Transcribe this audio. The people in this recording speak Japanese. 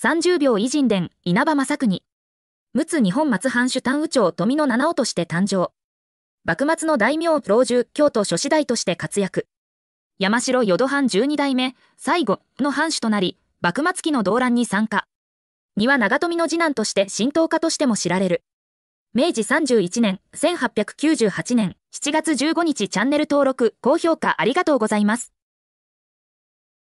30秒偉人伝、稲葉正国。陸奥日本松藩主丹羽町富野七尾として誕生。幕末の大名老中、京都諸子代として活躍。山城淀藩十二代目、最後の藩主となり、幕末期の動乱に参加。丹羽長富の次男として浸透家としても知られる。明治31年、1898年7月15日チャンネル登録、高評価ありがとうございます。